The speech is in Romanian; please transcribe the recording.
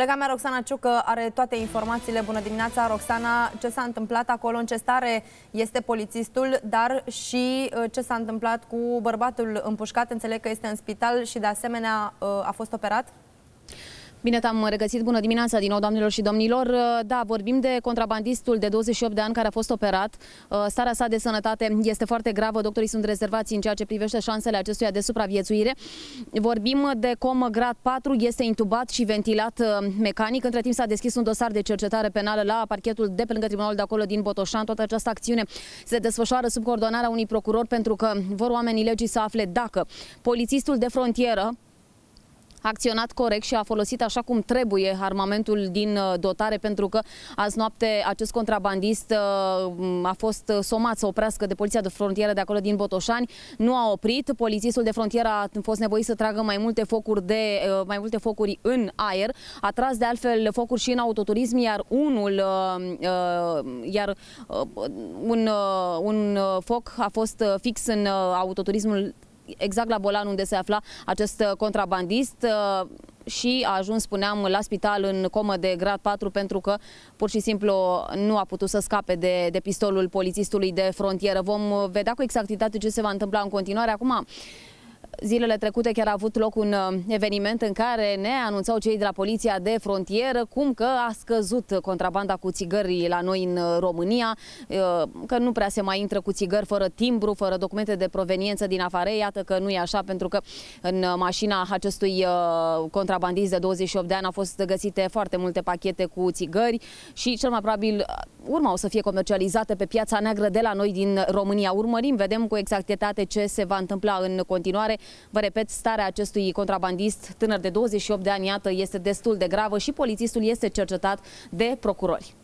Colega mea, Roxana Ciucă, are toate informațiile. Bună dimineața, Roxana! Ce s-a întâmplat acolo, în ce stare este polițistul, dar și uh, ce s-a întâmplat cu bărbatul împușcat? Înțeleg că este în spital și, de asemenea, uh, a fost operat? Bine te-am regăsit, bună dimineața din nou, doamnelor și domnilor. Uh, da, vorbim de contrabandistul de 28 de ani care a fost operat. Uh, starea sa de sănătate este foarte gravă, doctorii sunt rezervați în ceea ce privește șansele acestuia de supraviețuire. Vorbim de comă grad 4, este intubat și ventilat uh, mecanic. Între timp s-a deschis un dosar de cercetare penală la parchetul de pe lângă tribunalul de acolo din Botoșan. Toată această acțiune se desfășoară sub coordonarea unui procuror pentru că vor oamenii legii să afle dacă polițistul de frontieră, acționat corect și a folosit așa cum trebuie armamentul din uh, dotare, pentru că azi noapte acest contrabandist uh, a fost somat să oprească de poliția de frontieră de acolo din Botoșani. Nu a oprit. Polițistul de frontieră a fost nevoit să tragă mai multe focuri, de, uh, mai multe focuri în aer. A tras de altfel focuri și în autoturism, iar unul, iar un, un foc a fost fix în autoturismul exact la Bolan unde se afla acest uh, contrabandist uh, și a ajuns, spuneam, la spital în comă de grad 4 pentru că pur și simplu nu a putut să scape de, de pistolul polițistului de frontieră. Vom uh, vedea cu exactitate ce se va întâmpla în continuare. Acum, Zilele trecute chiar a avut loc un uh, eveniment în care ne anunțau cei de la Poliția de Frontieră cum că a scăzut contrabanda cu țigări la noi în uh, România, uh, că nu prea se mai intră cu țigări fără timbru, fără documente de proveniență din afară. Iată că nu e așa, pentru că în mașina acestui contrabandist de 28 de ani au fost găsite foarte multe pachete cu țigări și cel mai probabil urma o să fie comercializate pe piața neagră de la noi din România. Urmărim, vedem cu exactitate ce se va întâmpla în continuare. Vă repet, starea acestui contrabandist tânăr de 28 de ani, iată, este destul de gravă și polițistul este cercetat de procurori.